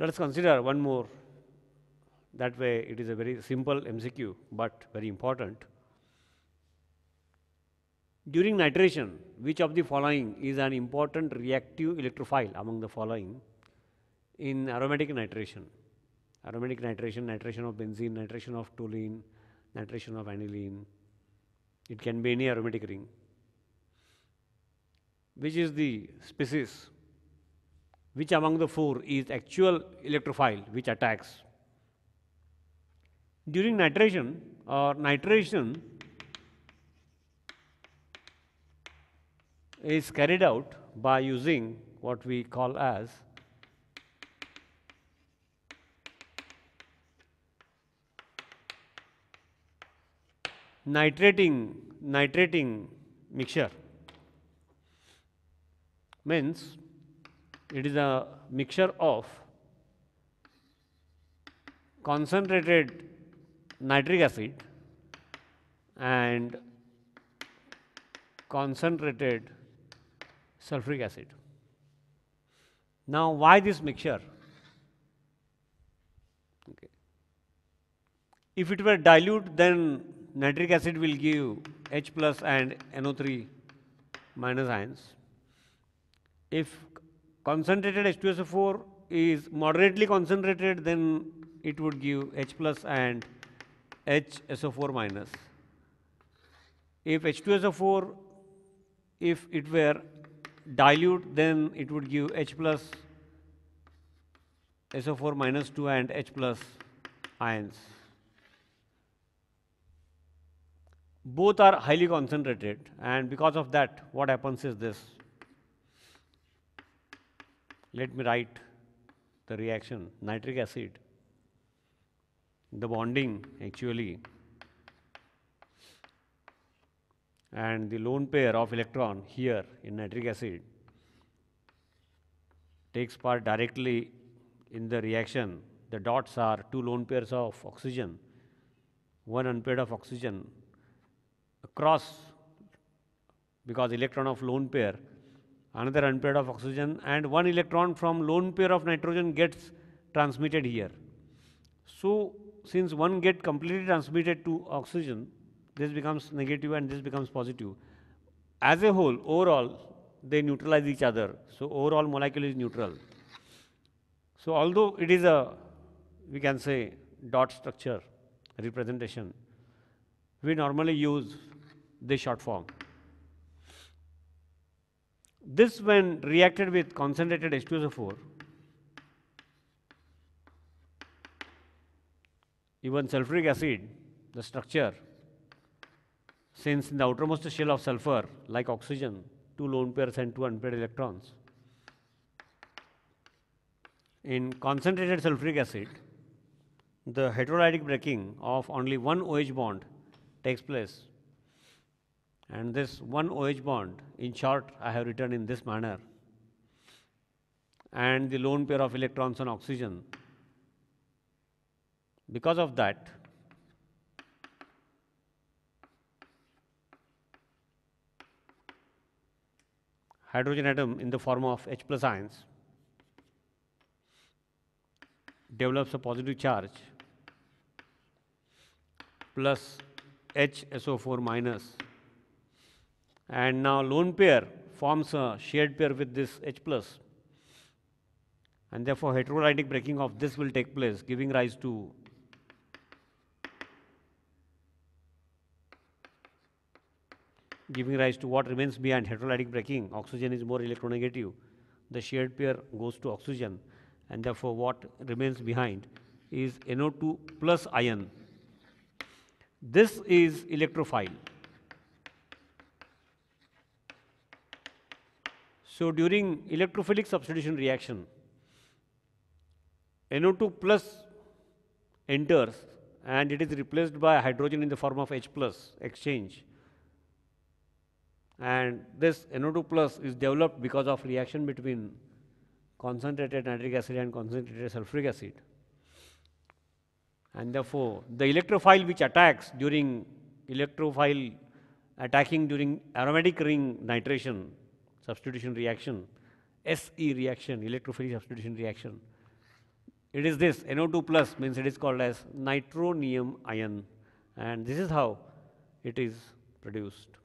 Let us consider one more. That way it is a very simple MCQ, but very important. During nitration, which of the following is an important reactive electrophile among the following in aromatic nitration? Aromatic nitration, nitration of benzene, nitration of toluene, nitration of aniline. It can be any aromatic ring. Which is the species which among the four is actual electrophile which attacks. During nitration or uh, nitration is carried out by using what we call as nitrating nitrating mixture means it is a mixture of concentrated nitric acid and concentrated sulfuric acid. Now, why this mixture? Okay. If it were dilute, then nitric acid will give H plus and NO3 minus ions. If Concentrated H2SO4 is moderately concentrated, then it would give H plus and HSO4 minus. If H2SO4, if it were dilute, then it would give H plus SO4 minus 2 and H plus ions. Both are highly concentrated and because of that what happens is this let me write the reaction nitric acid the bonding actually and the lone pair of electron here in nitric acid takes part directly in the reaction the dots are two lone pairs of oxygen one unpaired of oxygen across because electron of lone pair another unpaired of oxygen and one electron from lone pair of nitrogen gets transmitted here. So, since one get completely transmitted to oxygen, this becomes negative and this becomes positive. As a whole, overall, they neutralize each other. So, overall molecule is neutral. So, although it is a, we can say, dot structure representation, we normally use this short form. This when reacted with concentrated H2SO4, even sulfuric acid, the structure, since in the outermost shell of sulfur, like oxygen, two lone pairs and two unpaired electrons. In concentrated sulfuric acid, the heterolytic breaking of only one OH bond takes place and this one OH bond, in short, I have written in this manner, and the lone pair of electrons on oxygen. Because of that, hydrogen atom in the form of H plus ions develops a positive charge plus HSO4 minus minus and now lone pair forms a shared pair with this H plus and therefore heterolytic breaking of this will take place giving rise to giving rise to what remains behind Heterolytic breaking oxygen is more electronegative the shared pair goes to oxygen and therefore what remains behind is NO2 plus ion this is electrophile So during electrophilic substitution reaction, NO2 plus enters and it is replaced by hydrogen in the form of H plus exchange. And this NO2 plus is developed because of reaction between concentrated nitric acid and concentrated sulfuric acid. And therefore, the electrophile which attacks during electrophile attacking during aromatic ring nitration substitution reaction, SE reaction, electrophilic substitution reaction. It is this NO2 plus means it is called as nitronium ion and this is how it is produced.